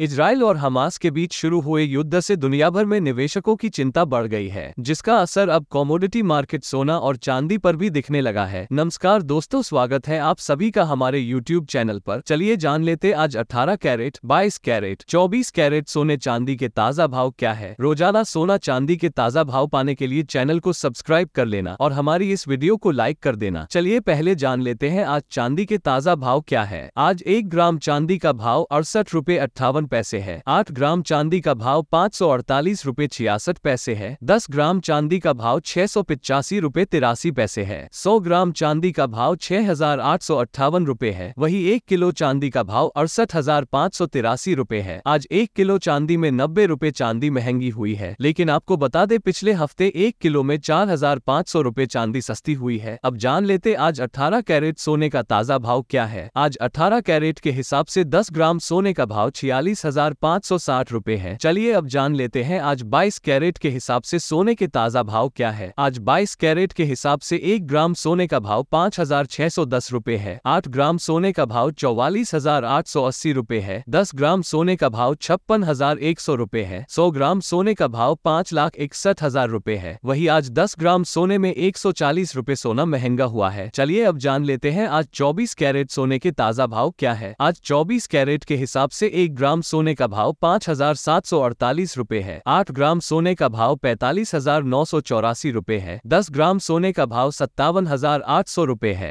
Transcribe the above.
Israel और Hamas के बीच शुरू हुए युद्ध से दुनिया भर में निवेशकों की चिंता बढ़ गई है जिसका असर अब कॉमोडिटी मार्केट सोना और चांदी पर भी दिखने लगा है नमस्कार दोस्तों स्वागत है आप सभी का हमारे YouTube चैनल पर चलिए जान लेते आज 18 कैरेट 22 कैरेट 24 कैरेट सोने चांदी के ताज़ा भाव क्या है रोजाना सोना चांदी के ताज़ा भाव पाने के लिए चैनल को सब्सक्राइब कर लेना और हमारी इस वीडियो को लाइक कर देना चलिए पहले जान लेते हैं आज चांदी के ताज़ा भाव क्या है आज एक ग्राम चांदी का भाव अड़सठ रूपए अट्ठावन इक्यावन पैसे है आठ ग्राम चांदी का भाव पाँच सौ अड़तालीस रूपए छियासठ पैसे है दस ग्राम चांदी का भाव छह सौ पिचासी रूपए तिरासी पैसे है सौ ग्राम चांदी का भाव छह हजार आठ सौ अट्ठावन रूपए है वही एक किलो चांदी का भाव अड़सठ हजार पाँच सौ तिरासी रूपए है आज एक किलो चांदी में नब्बे रूपए चांदी महंगी हुई है लेकिन आपको बता दे पिछले हफ्ते एक किलो में चार हजार पाँच सौ रूपए चांदी सस्ती हुई है अब जान लेते आज अठारह कैरेट सोने का ताजा भाव क्या है आज अठारह कैरेट के हिसाब से दस ग्राम सोने का भाव छियालीस चालीस हजार पाँच सौ साठ रूपए है चलिए अब जान लेते हैं आज बाईस कैरेट के हिसाब से सोने के ताज़ा भाव क्या है आज बाईस कैरेट के हिसाब से एक ग्राम सोने का भाव पाँच हजार छह सौ दस रूपए है आठ ग्राम सोने का भाव चौवालीस हजार आठ सौ अस्सी रूपए है दस ग्राम सोने का भाव छप्पन हजार एक सौ रूपए है सौ ग्राम सोने का भाव पाँच लाख इकसठ हजार रूपए है वही आज दस ग्राम सोने में एक सौ चालीस रूपए सोना महंगा हुआ है चलिए अब जान लेते हैं आज चौबीस कैरेट सोने के ताज़ा भाव क्या है आज चौबीस कैरेट के हिसाब से एक ग्राम ग्राम सोने का भाव पाँच हजार सात सौ अड़तालीस रूपए है आठ ग्राम सोने का भाव पैतालीस हजार नौ सौ चौरासी रूपए है दस ग्राम सोने का भाव सत्तावन हजार आठ सौ रूपए है